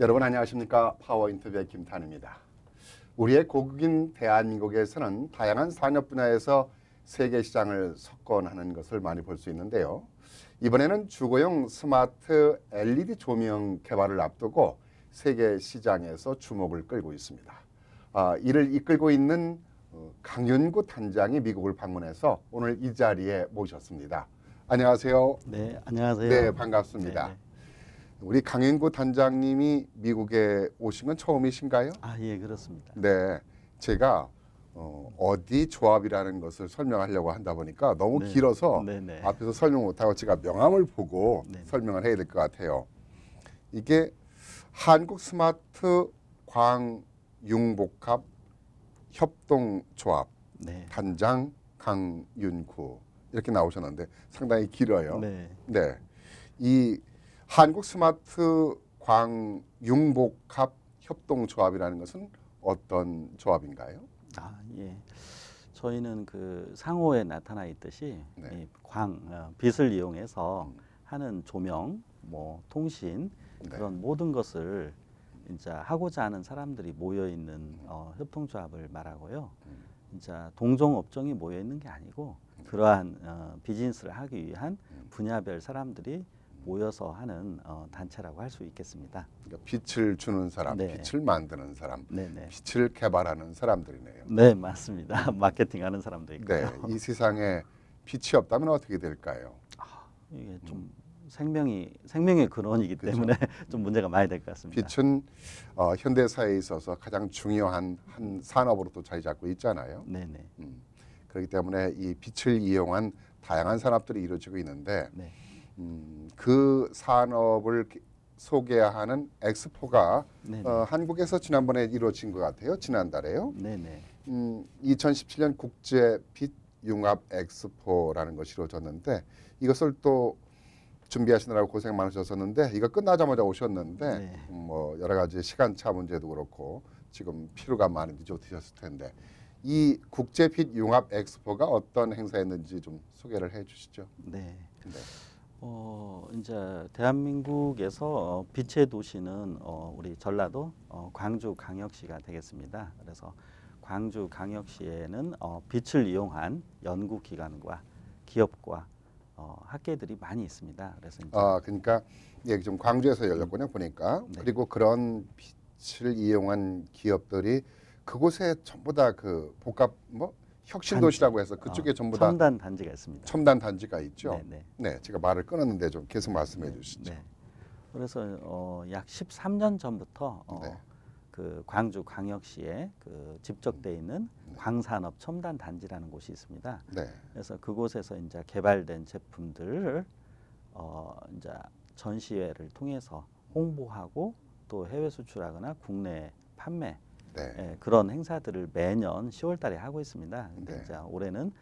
여러분 안녕하십니까 파워 인터뷰의 김탄입니다. 우리의 고국인 대한민국에서는 다양한 산업 분야에서 세계 시장을 석권하는 것을 많이 볼 수 있는데요. 이번에는 주거용 스마트 LED 조명 개발을 앞두고 세계 시장에서 주목을 끌고 있습니다. 아, 이를 이끌고 있는 어, 강윤구 단장이 미국을 방문해서 오늘 이 자리에 모셨습니다. 안녕하세요. 네, 안녕하세요. 네, 반갑습니다. 네네. 네. 우리 강행구 단장님이 미국에 오신 건 처음이신가요? 아, 예, 그렇습니다. 네. 제가 어, 디 조합이라는 것을 설명하려고 한다 보니까 너무 네. 길어서 네네. 앞에서 설명 못하고 제가 명함을 보고 네네. 설명을 해야 될 것 같아요. 이게 한국 스마트 광융복합 협동조합 네. 단장 강윤구 이렇게 나오셨는데 상당히 길어요. 네. 네. 이 한국 스마트 광융복합 협동조합이라는 것은 어떤 조합인가요? 아 예. 저희는 그 상호에 나타나 있듯이 네. 이 광, 어, 빛을 이용해서 음. 하는 조명, 뭐 통신 네. 그런 모든 것을 진짜 하고자 하는 사람들이 모여 있는 음. 어, 협동조합을 말하고요. 음. 진 동종 업종이 모여 있는 게 아니고 음. 그러한 어, 비즈니스를 하기 위한 분야별 사람들이 모여서 하는 어, 단체라고 할 수 있겠습니다. 그러니까 빛을 주는 사람, 네. 빛을 만드는 사람, 네네. 네. 빛을 개발하는 사람들이네요. 네, 맞습니다. 마케팅하는 사람도 있고 네, 이 세상에 빛이 없다면 어떻게 될까요? 아, 이게 좀 음. 생명이 생명의 근원이기 그렇 때문에 좀 문제가 많이 될 것 같습니다. 빛은 어, 현대 사회에 있어서 가장 중요한 한 산업으로도 자리 잡고 있잖아요. 네네. 네. 음. 그렇기 때문에 이 빛을 이용한 다양한 산업들이 이루어지고 있는데. 네. 음, 그 산업을 소개하는 엑스포가 어, 한국에서 지난번에 이루어진 것 같아요. 지난달에요. 네네. 음, 2017년 국제 빛 융합 엑스포라는 것이 이루어졌는데 이것을 또 준비하시느라고 고생 많으셨었는데 이거 끝나자마자 오셨는데 네. 음, 뭐 여러 가지 시간차 문제도 그렇고 지금 피로가 많은지어드셨을 텐데 이 국제빛 융합 엑스포가 어떤 행사였는지 좀 소개를 해주시죠. 네. 네. 어, 이제 대한민국에서 빛의 도시는 어, 우리 전라도 어, 광주 광역시가 되겠습니다. 그래서 광주 광역시에는 어, 빛을 이용한 연구기관과 기업과 어, 학계들이 많이 있습니다. 그래서 이제 아 그러니까 예, 좀 광주에서 열렸군요 보니까 네. 그리고 그런 빛을 이용한 기업들이 그곳에 전부 다 그 복합 뭐 혁신도시라고 해서 그쪽에 어, 전부 다 첨단 단지가 있습니다. 첨단 단지가 있죠. 네네. 네. 네, 제가 말을 끊었는데 좀 계속 말씀해 네네. 주시죠. 네. 그래서 어, 약 13년 전부터 어, 네. 그 광주 광역시에 그 집적돼 음. 있는 네. 광산업 첨단 단지라는 곳이 있습니다. 네. 그래서 그곳에서 이제 개발된 제품들을 어, 이제 전시회를 통해서 홍보하고 또 해외 수출하거나 국내 판매 네. 예, 그런 행사들을 매년 10월달에 하고 있습니다. 근데 네. 이제 올해는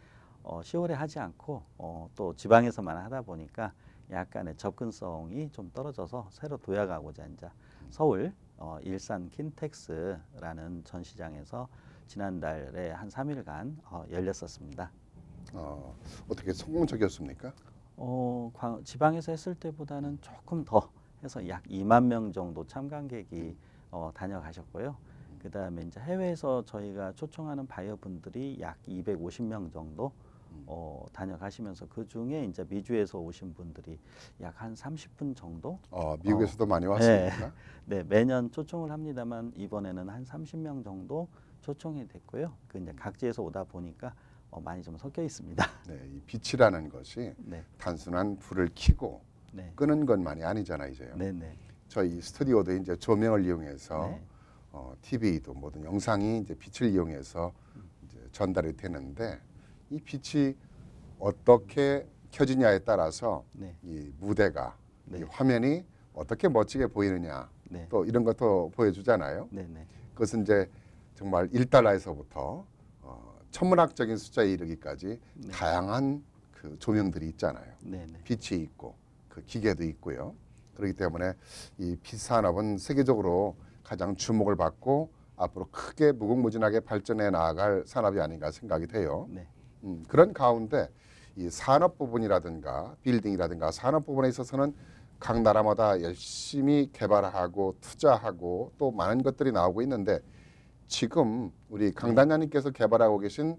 어, 10월에 하지 않고 어, 또 지방에서만 하다 보니까 약간의 접근성이 좀 떨어져서 새로 도약하고자 이제 서울 어, 일산 킨텍스라는 전시장에서 지난달에 한 3일간 어, 열렸었습니다. 어, 어떻게 성공적이었습니까? 어, 광- 지방에서 했을 때보다는 조금 더 해서 약 2만 명 정도 참관객이 어, 다녀가셨고요. 그 다음에 이제 해외에서 저희가 초청하는 바이어분들이 약 250명 정도 음. 어, 다녀가시면서 그 중에 이제 미주에서 오신 분들이 약 한 30분 정도. 어, 미국에서도 어, 많이 네. 왔습니까? 네, 네, 매년 초청을 합니다만 이번에는 한 30명 정도 초청이 됐고요. 그 이제 음. 각지에서 오다 보니까 어, 많이 좀 섞여 있습니다. 네, 이 빛이라는 것이 네. 단순한 불을 켜고 네. 끄는 것만이 아니잖아요, 이제요. 네, 네. 저희 스튜디오도 이제 조명을 이용해서 네. 어, TV도 모든 영상이 이제 빛을 이용해서 이제 전달이 되는데 이 빛이 어떻게 켜지냐에 따라서 네. 이 무대가 네. 이 화면이 어떻게 멋지게 보이느냐 네. 또 이런 것도 보여주잖아요. 네, 네. 그것은 이제 정말 일달러에서부터 어, 천문학적인 숫자에 이르기까지 네. 다양한 그 조명들이 있잖아요. 빛이 있고 그 기계도 있고요. 그렇기 때문에 이 빛 산업은 세계적으로 가장 주목을 받고 앞으로 크게 무궁무진하게 발전해 나아갈 산업이 아닌가 생각이 돼요. 네. 음, 그런 가운데 이 산업 부분이라든가 빌딩이라든가 산업 부분에 있어서는 각 나라마다 열심히 개발하고 투자하고 또 많은 것들이 나오고 있는데 지금 우리 강단장님께서 개발하고 계신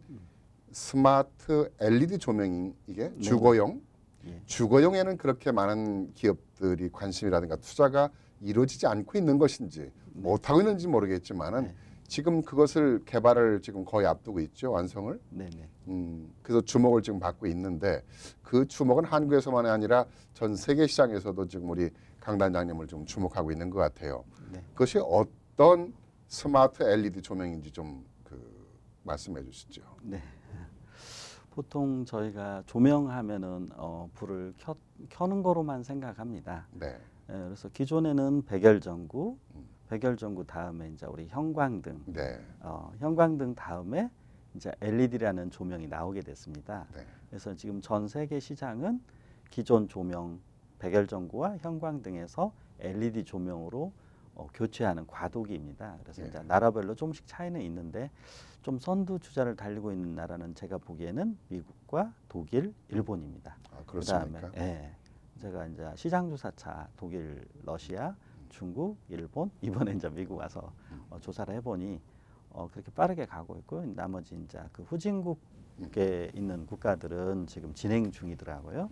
스마트 LED 조명이 이게 네. 주거용 예. 주거용에는 그렇게 많은 기업들이 관심이라든가 투자가 이루어지지 않고 있는 것인지 못하고 있는지 모르겠지만은 네. 지금 그것을 개발을 지금 거의 앞두고 있죠 완성을. 네네. 네. 음, 그래서 주목을 지금 받고 있는데 그 주목은 한국에서만이 아니라 전 세계 시장에서도 지금 우리 강 단장님을 좀 주목하고 있는 것 같아요. 네. 그것이 어떤 스마트 LED 조명인지 좀 그 말씀해 주시죠. 네. 보통 저희가 조명하면은 어, 불을 켜, 는 거로만 생각합니다. 네. 예, 그래서 기존에는 백열전구, 음. 백열전구 다음에 이제 우리 형광등, 네. 어, 형광등 다음에 이제 LED라는 조명이 나오게 됐습니다. 네. 그래서 지금 전 세계 시장은 기존 조명 백열전구와 형광등에서 LED 조명으로 어, 교체하는 과도기입니다. 그래서 네. 이제 나라별로 조금씩 차이는 있는데 좀 선두 주자를 달리고 있는 나라는 제가 보기에는 미국과 독일, 일본입니다. 아, 그렇습니까? 그다음에, 예. 제가 이제 시장조사차 독일, 러시아, 중국, 일본, 이번에 이제 미국 와서 어, 조사를 해보니 어, 그렇게 빠르게 가고 있고 나머지 이제 그 후진국에 있는 국가들은 지금 진행 중이더라고요.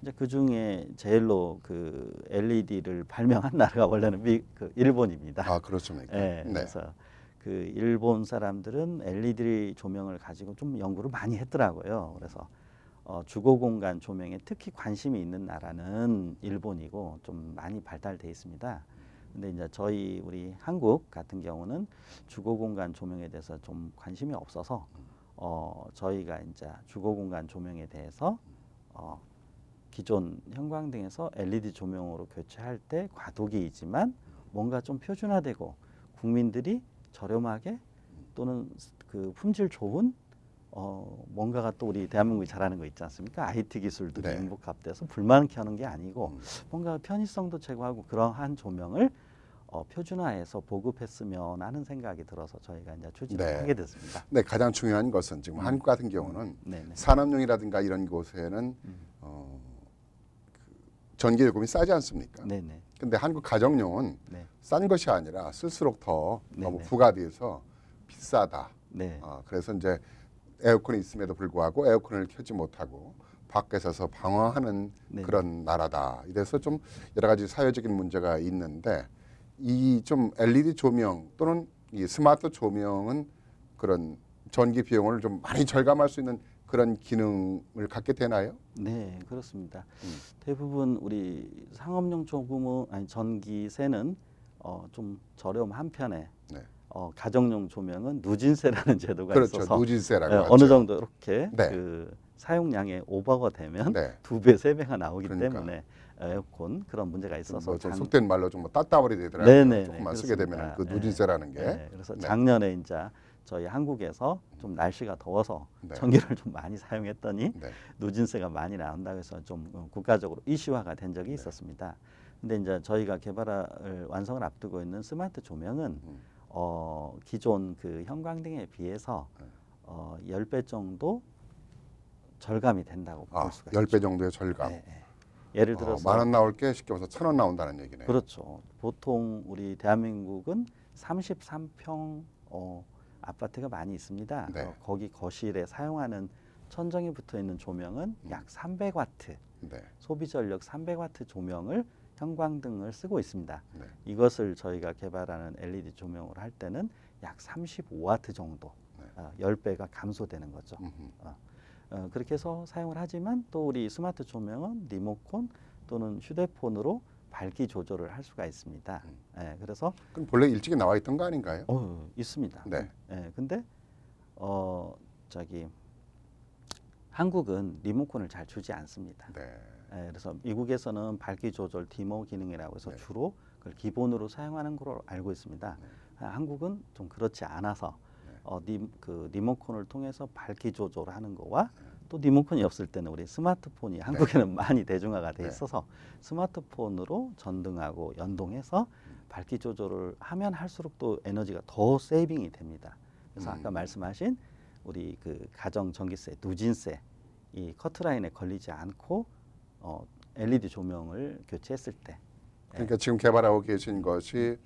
이제 그 중에 제일로 그 LED를 발명한 나라가 원래는 미, 그 일본입니다. 아 그렇습니까? 네, 네. 그래서 그 일본 사람들은 LED 조명을 가지고 좀 연구를 많이 했더라고요. 그래서 어, 주거 공간 조명에 특히 관심이 있는 나라는 일본이고 좀 많이 발달돼 있습니다. 근데 이제 저희 우리 한국 같은 경우는 주거 공간 조명에 대해서 좀 관심이 없어서 어, 저희가 이제 주거 공간 조명에 대해서 어, 기존 형광등에서 LED 조명으로 교체할 때 과도기이지만 뭔가 좀 표준화되고 국민들이 저렴하게 또는 그 품질 좋은 어, 뭔가가 또 우리 대한민국이 잘하는 거 있지 않습니까? IT 기술들이 네. 중복합돼서 불만을 하는게 아니고 음. 뭔가 편의성도 제거하고 그러한 조명을 어, 표준화해서 보급했으면 하는 생각이 들어서 저희가 이제 추진을 네. 하게 됐습니다. 네, 가장 중요한 것은 지금 음. 한국 같은 경우는 음. 네, 네. 산업용이라든가 이런 곳에는 음. 어, 그 전기 요금이 싸지 않습니까? 네네. 네. 근데 한국 가정용은 네. 싼 것이 아니라 쓸수록 더 네네. 너무 부가 비해서 비싸다. 네. 어, 그래서 이제 에어컨이 있음에도 불구하고 에어컨을 켜지 못하고 밖에 서서 방황하는 네. 그런 나라다. 이래서 좀 여러 가지 사회적인 문제가 있는데 이 좀 LED 조명 또는 이 스마트 조명은 그런 전기 비용을 좀 많이 절감할 수 있는 그런 기능을 갖게 되나요? 네, 그렇습니다. 음. 대부분 우리 상업용 조금 아니 전기세는 어, 좀 저렴한 편에 어, 가정용 조명은 누진세라는 제도가 그렇죠. 있어서 누진세라고 예, 어느 정도 이렇게 네. 그 사용량의 오버가 되면 네. 두배 세 배가 나오기 그러니까. 때문에 에어컨 그런 문제가 뭐 있어서 뭐 장... 속된 말로 좀뭐 따따블이 되더라고요. 네네 조금만 그렇습니다. 쓰게 되면 그 예. 누진세라는 예, 네. 게. 네. 그래서 작년에 이제 저희 한국에서 좀 날씨가 더워서 네. 전기를 좀 많이 사용했더니 네. 누진세가 많이 나온다고 해서 좀 어, 국가적으로 이슈화가 된 적이 네. 있었습니다. 근데 이제 저희가 개발을 완성을 앞두고 있는 스마트 조명은 음. 어, 기존 그 형광등에 비해서 네. 어, 10배 정도 절감이 된다고 아, 볼 수가 있죠. 10배 정도의 절감. 네, 네. 예를 어, 들어서 어, 만원 나올 게 쉽게 말해서 천 원 나온다는 얘기네요. 그렇죠. 보통 우리 대한민국은 33평 어, 아파트가 많이 있습니다. 네. 어, 거기 거실에 사용하는 천정에 붙어 있는 조명은 음. 약 300와트, 네. 소비 전력 300와트 조명을 형광등을 쓰고 있습니다. 네. 이것을 저희가 개발하는 LED 조명을 할 때는 약 35와트 정도 네. 어, 10배가 감소되는 거죠. 어, 어, 그렇게 해서 사용을 하지만 또 우리 스마트 조명은 리모콘 또는 휴대폰으로 밝기 조절을 할 수가 있습니다. 음. 예, 그래서 그럼 본래 일찍이 나와 있던 거 아닌가요? 어, 있습니다. 네. 예, 근데 어 저기 한국은 리모콘을잘 주지 않습니다. 네. 예, 그래서 미국에서는 밝기 조절 디머 기능이라고 해서 네. 주로 그걸 기본으로 사용하는 걸로 알고 있습니다. 네. 아, 한국은 좀 그렇지 않아서 네. 어, 리, 그 리모컨을 통해서 밝기 조절하는 거와 네. 또 리모컨이 없을 때는 우리 스마트폰이 네. 한국에는 많이 대중화가 돼 네. 있어서 스마트폰으로 전등하고 연동해서 음. 밝기 조절을 하면 할수록 또 에너지가 더 세이빙이 됩니다. 그래서 음. 아까 말씀하신 우리 그 가정 전기세, 누진세 이 커트라인에 걸리지 않고 어, LED 조명을 교체했을 때. 그러니까 예. 지금 개발하고 계신 것이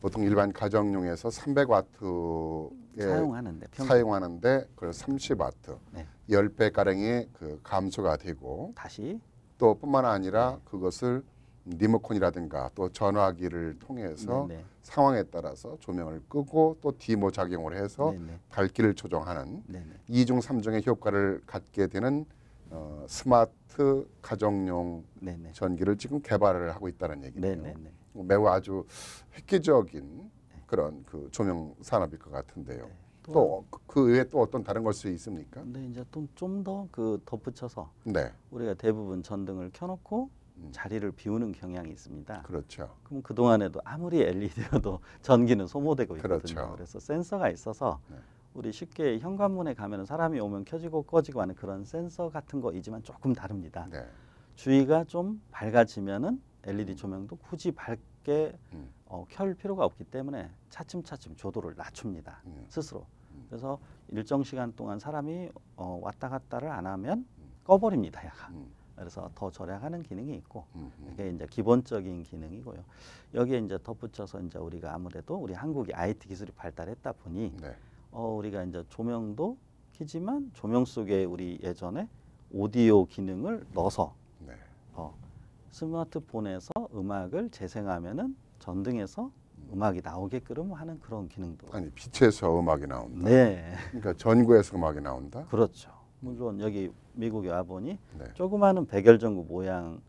보통 일반 가정용에서 3 0 0와트 사용하는데, 평균. 사용하는데 그걸 30와트, 네. 10배 가량의 그 감소가 되고 다시 또 뿐만 아니라 네. 그것을 리모컨이라든가 또 전화기를 통해서 네네. 네. 상황에 따라서 조명을 끄고 또 디모 작용을 해서 네네. 네. 밝기를 조정하는 네, 이중삼중의 효과를 갖게 되는 어, 스마트 가정용 네네. 전기를 지금 개발을 하고 있다는 얘기네요. 네네. 매우 아주 획기적인 네. 그런 그 조명 산업일 것 같은데요. 네. 또그 어, 그 외에 또 어떤 다른 걸 수 있습니까? 근 이제 좀더 그 덧붙여서 네. 우리가 대부분 전등을 켜놓고 음. 자리를 비우는 경향이 있습니다. 그렇죠. 그럼 그 동안에도 아무리 LED여도 전기는 소모되고 있거든요. 그렇죠. 그래서 센서가 있어서 네. 우리 쉽게 현관문에 가면 사람이 오면 켜지고 꺼지고 하는 그런 센서 같은 거이지만 조금 다릅니다. 네. 주위가 좀 밝아지면은 LED 음. 조명도 굳이 밝게 음. 어, 켤 필요가 없기 때문에 차츰차츰 조도를 낮춥니다. 음. 스스로. 음. 그래서 일정 시간 동안 사람이 어, 왔다 갔다를 안 하면 음. 꺼버립니다. 약간. 음. 그래서 더 절약하는 기능이 있고 음 이게 이제 기본적인 기능이고요. 여기에 이제 덧붙여서 이제 우리가 아무래도 우리 한국이 IT 기술이 발달했다 보니 네. 어, 우리가 이제 조명도 키지만 조명 속에 우리 예전에 오디오 기능을 넣어서 네. 어, 스마트폰에서 음악을 재생하면은 전등에서 음악이 나오게끔 하는 그런 기능도 아니 빛에서 음악이 나온다. 네. 그러니까 전구에서 음악이 나온다. 그렇죠. 물론 여기 미국에 와 보니 네. 조그마한 백열 전구 모양을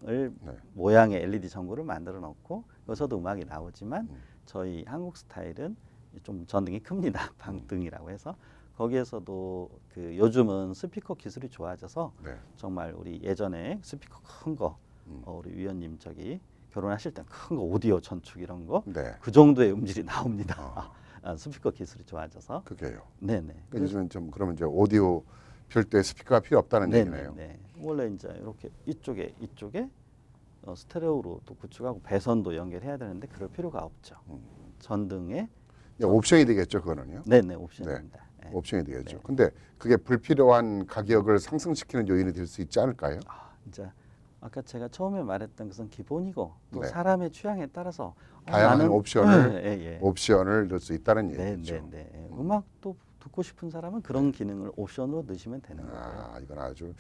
네. 모양의 LED 전구를 만들어 놓고 여기서도 음악이 나오지만 음. 저희 한국 스타일은 좀 전등이 큽니다. 방등이라고 해서 거기에서도 그 요즘은 스피커 기술이 좋아져서 네. 정말 우리 예전에 스피커 큰거 음. 어, 우리 위원님 저기 결혼하실 때 큰 거 오디오 전축 이런 거그 네. 그 정도의 음질이 나옵니다. 어. 아. 스피커 기술이 좋아져서 그게요. 네네. 그러니 요즘은 좀 그러면 이제 오디오 별도의 스피커가 필요 없다는 네네, 얘기네요. 네. 원래 이제 이렇게 이쪽에 이쪽에 어, 스테레오로 또 구축하고 배선도 연결해야 되는데 그럴 필요가 없죠. 음. 전등에 예, 옵션이 되겠죠, 그거는요. 네, 네, 옵션입니다. 네, 예. 옵션이 되겠죠. 네. 근데 그게 불필요한 가격을 상승시키는 요인이 될 수 있지 않을까요? 아, 진짜 아까 제가 처음에 말했던 것은 기본이고 또 네. 사람의 취향에 따라서 어, 다양한 나는, 옵션을 네, 네. 옵션을 넣을 수 있다는 네, 네, 얘기죠. 네, 네, 네. 음. 악도 듣고 싶은 사람은 그런 네. 기능을 옵션으로 넣으시면 되는 거예요. 아, 이건 아주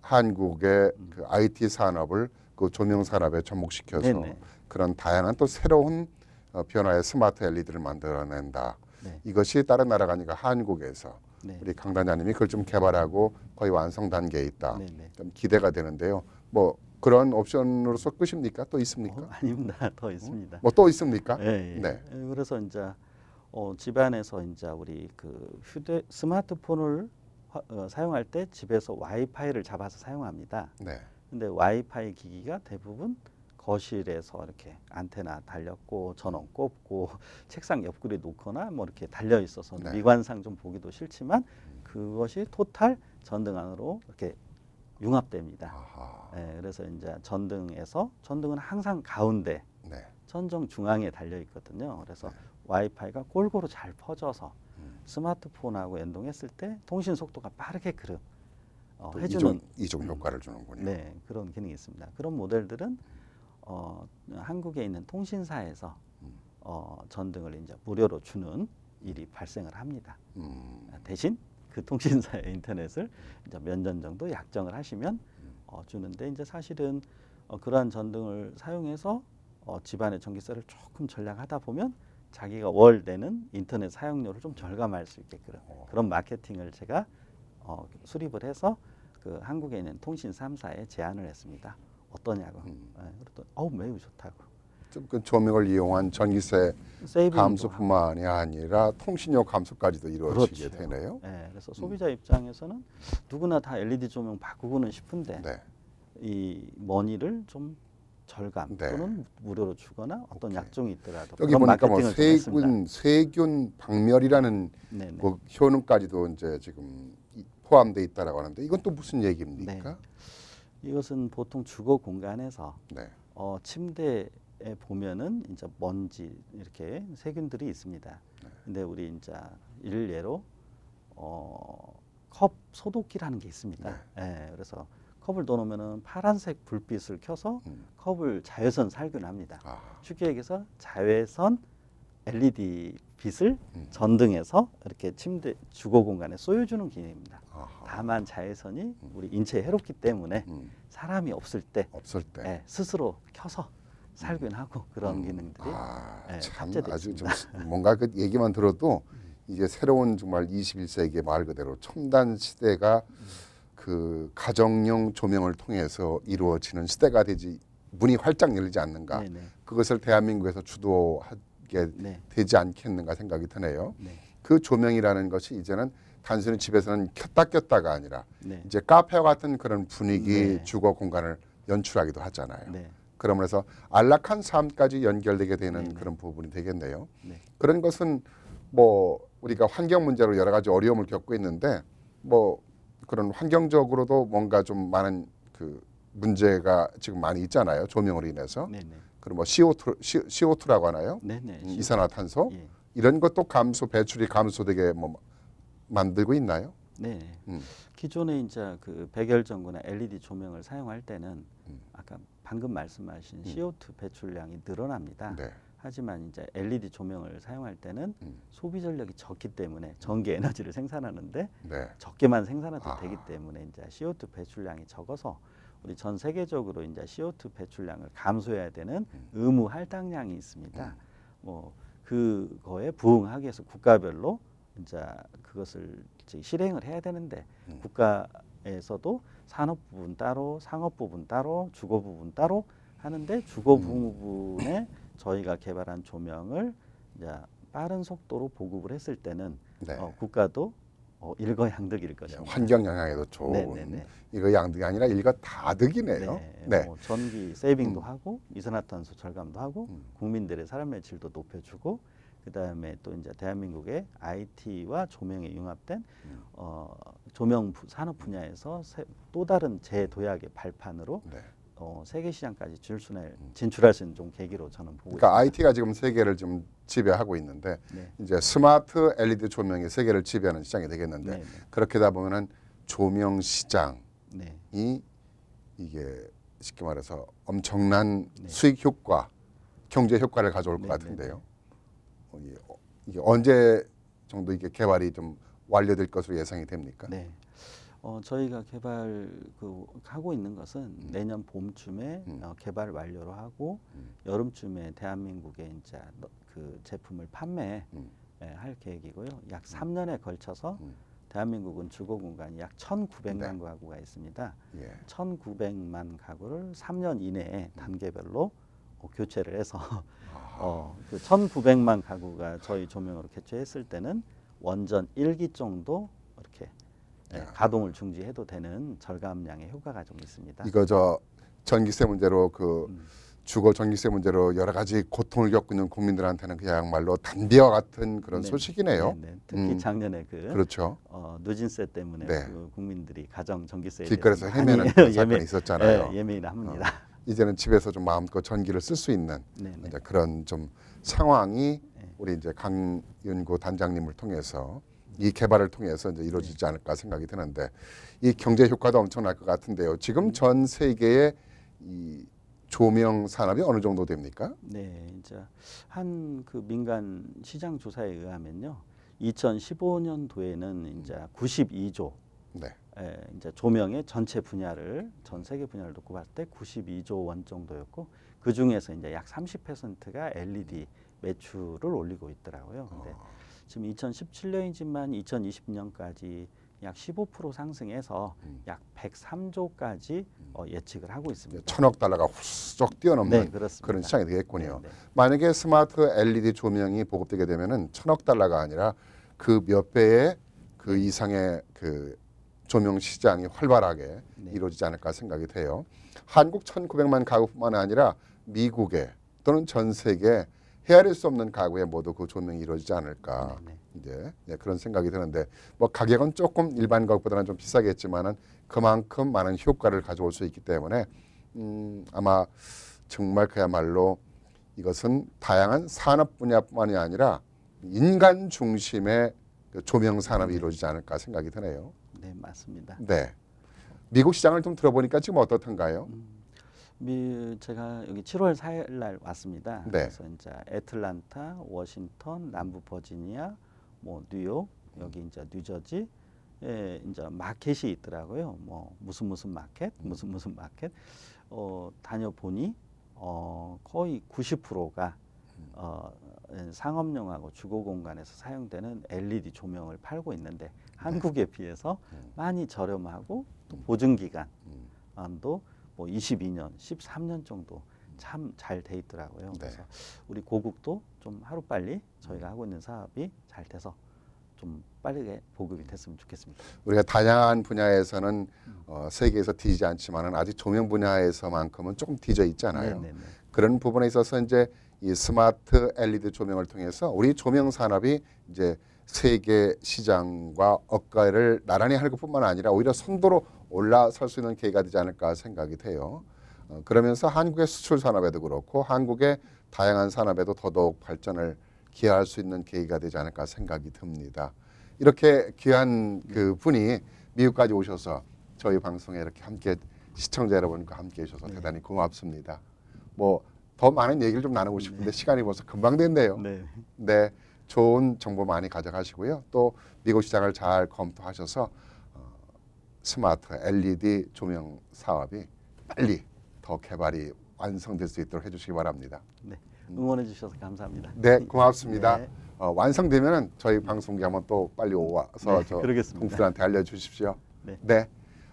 한국의 음. 그 IT 산업을 그 조명 산업에 접목시켜서 네네. 그런 다양한 또 새로운 어, 변화의 스마트 LED를 만들어낸다. 네. 이것이 다른 나라가 아니라 한국에서 네. 우리 강단장님이 그걸 좀 개발하고 거의 완성 단계에 있다. 네좀 네. 기대가 되는데요. 뭐 그런 옵션으로서 끝입니까? 또 있습니까? 어, 아닙니다. 더 있습니다. 뭐 또 있습니까? 예, 예. 네. 그래서 이제 어, 집안에서 이제 우리 그 휴대 스마트폰을 화, 어, 사용할 때 집에서 와이파이를 잡아서 사용합니다. 네. 근데 와이파이 기기가 대부분 거실에서 이렇게 안테나 달렸고 전원 꼽고 책상 옆구리 놓거나 뭐 이렇게 달려 있어서 네. 미관상 좀 보기도 싫지만 그것이 토탈 전등 안으로 이렇게 융합됩니다. 네, 그래서 이제 전등에서 전등은 항상 가운데 네. 천정 중앙에 달려 있거든요. 그래서 네. 와이파이가 골고루 잘 퍼져서 음. 스마트폰하고 연동했을 때 통신 속도가 빠르게 그름 어, 해주는 이종, 효과를 음. 주는군요. 네, 그런 기능이 있습니다. 그런 모델들은 음. 어, 한국에 있는 통신사에서 어, 전등을 이제 무료로 주는 일이 발생을 합니다. 음. 대신 그 통신사의 인터넷을 이제 몇년 정도 약정을 하시면 어, 주는데 이제 사실은 어, 그러한 전등을 사용해서 어, 집안의 전기세를 조금 절약하다 보면 자기가 월 내는 인터넷 사용료를 좀 절감할 수 있게끔 어. 그런 마케팅을 제가 어, 수립을 해서 그 한국에 있는 통신 삼사에 제안을 했습니다. 어떠냐고. 음. 네, 그랬더니 어우 매우 좋다고. 그 조명을 이용한 전기세 감소뿐만이 아니라 통신료 감소까지도 이루어지게 그렇죠. 되네요. 네, 그래서 음. 소비자 음. 입장에서는 누구나 다 LED 조명 바꾸고는 싶은데 네. 이 머니를 좀 절감 네. 또는 무료로 주거나 어떤 오케이. 약종이 있더라도 여기 보니까 뭐 세균 세균 박멸이라는 네, 네. 그 효능까지도 이제 지금 포함돼 있다라고 하는데 이건 또 무슨 얘기입니까? 네. 이것은 보통 주거 공간에서 네. 어, 침대에 보면은 이제 먼지 이렇게 세균들이 있습니다. 네. 근데 우리 이제 일례로 어, 컵 소독기라는 게 있습니다. 네. 예, 그래서 컵을 넣어놓으면은 파란색 불빛을 켜서 음. 컵을 자외선 살균합니다. 아. 쉽게 얘기해서 자외선 LED 빛을 음. 전등에서 이렇게 침대 주거 공간에 쏘여주는 기능입니다. 아하. 다만 자외선이 음. 우리 인체에 해롭기 때문에 음. 사람이 없을 때, 없을 때 예, 스스로 켜서 살균 음. 하고 그런 음. 기능들이 아, 예, 탑재돼 습니다 뭔가 그 얘기만 들어도 이제 새로운 정말 21세기의 말 그대로 첨단 시대가 그 가정용 조명을 통해서 이루어지는 시대가 되지 문이 활짝 열리지 않는가 네네. 네. 그것을 대한민국에서 주도하게 네. 되지 않겠는가 생각이 드네요. 네. 그 조명이라는 것이 이제는 단순히 집에서는 켰다 꼈다가 아니라 네. 이제 카페와 같은 그런 분위기 네. 주거 공간을 연출하기도 하잖아요. 네. 그러면서 안락한 삶까지 연결되게 되는 그런 부분이 되겠네요. 네. 그런 것은 뭐 우리가 환경 문제로 여러 가지 어려움을 겪고 있는데 뭐 그런 환경적으로도 뭔가 좀 많은 그 문제가 지금 많이 있잖아요. 조명으로 인해서. 그럼뭐 CO2, CO2라고 하나요? 음, 이산화탄소. 예. 이런 것도 감소 배출이 감소되게 뭐 만들고 있나요? 네. 음. 기존에 이제 그 백열전구나 LED 조명을 사용할 때는 음. 아까 방금 말씀하신 CO2 음. 배출량이 늘어납니다. 네. 하지만 이제 LED 조명을 사용할 때는 음. 소비 전력이 적기 때문에 전기 에너지를 생산하는데 네. 적게만 생산해도 아. 되기 때문에 이제 CO2 배출량이 적어서 우리 전 세계적으로 이제 CO2 배출량을 감소해야 되는 음. 의무 할당량이 있습니다. 음. 뭐 그거에 부응하기 위해서 국가별로 이제 그것을 이제 실행을 해야 되는데 음. 국가에서도 산업 부분 따로 상업 부분 따로 주거 부분 따로 하는데 주거 음. 부분에 저희가 개발한 조명을 이제 빠른 속도로 보급을 했을 때는 네. 어, 국가도 어, 일거양득일 네, 것이다. 환경 영향에도 좋은 네네네. 네, 네. 이거 양득이 아니라 일거 다득이네요. 네, 네. 뭐 전기 세이빙도 음. 하고 이산화탄소 절감도 하고 음. 국민들의 삶의 질도 높여주고 그다음에 또 이제 대한민국의 IT와 조명에 융합된 음. 어, 조명 산업 분야에서 세, 또 다른 재도약의 발판으로 네. 어, 세계 시장까지 진출할, 음. 진출할 수 있는 좀 계기로 저는 보고 그러니까 있습니다. IT가 지금 세계를 지 지배하고 있는데 네. 이제 스마트 LED 조명이 세계를 지배하는 시장이 되겠는데 네. 네. 그렇게다 보면은 조명 시장이 네. 이게 쉽게 말해서 엄청난 네. 수익 효과, 경제 효과를 가져올 것 같은데요. 어, 이게 언제 정도 이게 개발이 좀 완료될 것으로 예상이 됩니까? 네. 어, 저희가 개발 그 하고 있는 것은 음. 내년 봄쯤에 음. 어, 개발 완료로 하고 음. 여름쯤에 대한민국에 이제 그 제품을 판매할 음. 예, 계획이고요. 약 3년에 음. 걸쳐서 음. 대한민국은 주거 공간이 약 1,900만 네. 가구가 있습니다. 예. 1,900만 가구를 3년 이내에 단계별로 뭐 교체를 해서 어, 그 1,900만 가구가 저희 조명으로 개최했을 때는 원전 1기 정도 이렇게 네, 가동을 중지해도 되는 절감량의 효과가 좀 있습니다. 이거 저 전기세 문제로 그 음. 주거 전기세 문제로 여러 가지 고통을 겪고 있는 국민들한테는 그야말로 단비와 같은 그런 네, 소식이네요. 네, 네, 특히 음. 작년에 그 그렇죠. 어, 누진세 때문에 네. 그 국민들이 가정 전기세 길거리에서 헤매는 사건이 있었잖아요. 예, 예매인 합니다. 어. 이제는 집에서 좀 마음껏 전기를 쓸 수 있는 네네. 네. 이제 그런 좀 상황이 네. 우리 이제 강윤구 단장님을 통해서 이 개발을 통해서 이제 이루어지지 네. 않을까 생각이 드는데 이 경제 효과도 엄청날 것 같은데요. 지금 음. 전 세계의 이 조명 산업이 어느 정도 됩니까? 네, 이제 한 그 민간 시장 조사에 의하면요, 2015년도에는 이제 92조 네. 예, 이제 조명의 전체 분야를 전 세계 분야를 놓고 봤을 때 92조 원 정도였고 그 중에서 이제 약 30%가 LED 매출을 올리고 있더라고요. 근데 어. 지금 2017년이지만 2020년까지 약 15% 상승해서 음. 약 103조까지 음. 어, 예측을 하고 있습니다. 천억 달러가 훌쩍 뛰어넘는 네, 그런 시장이 되겠군요. 네, 네. 만약에 스마트 LED 조명이 보급되게 되면은 천억 달러가 아니라 그 몇 배의 그 이상의 그 조명 시장이 활발하게 네. 이루어지지 않을까 생각이 돼요. 한국 1900만 가구뿐만 아니라 미국에 또는 전 세계 헤아릴 수 없는 가구에 모두 그 조명이 이루어지지 않을까 네, 네. 이제 네, 그런 생각이 드는데 뭐 가격은 조금 일반 가구보다는 좀 비싸겠지만은 그만큼 많은 효과를 가져올 수 있기 때문에 음, 아마 정말 그야말로 이것은 다양한 산업 분야뿐만이 아니라 인간 중심의 그 조명 산업이 네. 이루어지지 않을까 생각이 드네요. 네, 맞습니다. 네. 미국 시장을 좀 들어보니까 지금 어떻던가요? 음, 미, 제가 여기 7월 4일 날 왔습니다. 네. 그래서 이제 애틀란타, 워싱턴, 남부 버지니아, 뭐 뉴욕, 여기 이제 뉴저지, 예, 이제 마켓이 있더라고요. 뭐 무슨 무슨 마켓, 음. 무슨 무슨 마켓. 어, 다녀보니 어, 거의 90%가 음. 어, 음, 상업용하고 주거 공간에서 사용되는 LED 조명을 팔고 있는데 한국에 비해서 음. 많이 저렴하고 또 음. 보증 기간도 뭐 22년, 13년 정도 참 잘 돼 있더라고요. 네. 그래서 우리 고국도 좀 하루빨리 저희가 하고 있는 사업이 잘 돼서 좀 빠르게 보급이 됐으면 좋겠습니다. 우리가 다양한 분야에서는 어, 세계에서 뒤지지 않지만은 아직 조명 분야에서만큼은 조금 뒤져 있잖아요. 네네네. 그런 부분에 있어서 이제 이 스마트 LED 조명을 통해서 우리 조명 산업이 이제 세계 시장과 업가를 나란히 할 것뿐만 아니라 오히려 선도로 올라설 수 있는 계기가 되지 않을까 생각이 돼요. 어, 그러면서 한국의 수출 산업에도 그렇고 한국의 다양한 산업에도 더더욱 발전을 기여할 수 있는 계기가 되지 않을까 생각이 듭니다. 이렇게 귀한 그 분이 미국까지 오셔서 저희 방송에 이렇게 함께 시청자 여러분과 함께 해주셔서 네. 대단히 고맙습니다. 뭐더 많은 얘기를 좀 나누고 싶은데 네. 시간이 벌써 금방 됐네요. 네. 네. 좋은 정보 많이 가져가시고요. 또 미국 시장을 잘 검토하셔서 어, 스마트 LED 조명 사업이 빨리 더 개발이 완성될 수 있도록 해주시기 바랍니다. 네. 응원해 주셔서 감사합니다. 네, 고맙습니다. 네. 어, 완성되면 저희 방송국 한번 또 빨리 오와서 네, 저동수한테 알려주십시오. 네, 네.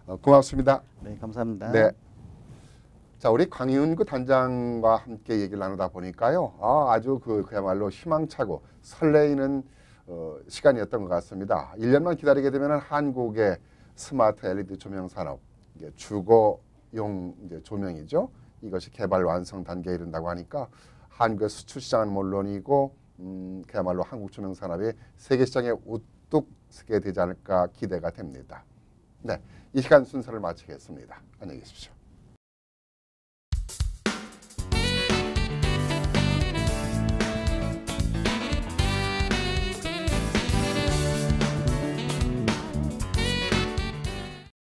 어, 고맙습니다. 네, 감사합니다. 네. 자, 우리 광윤 그 단장과 함께 얘기를 나누다 보니까요. 아, 아주 그, 그야말로 희망차고 설레이는 어, 시간이었던 것 같습니다. 1년만 기다리게 되면 한국의 스마트 LED 조명 산업, 이게 주거용 이제 조명이죠. 이것이 개발 완성 단계에 이른다고 하니까 한국의 수출 시장은 물론이고 음, 그야말로 한국 조명 산업이 세계 시장에 우뚝 서게 되지 않을까 기대가 됩니다. 네, 이 시간 순서를 마치겠습니다. 안녕히 계십시오.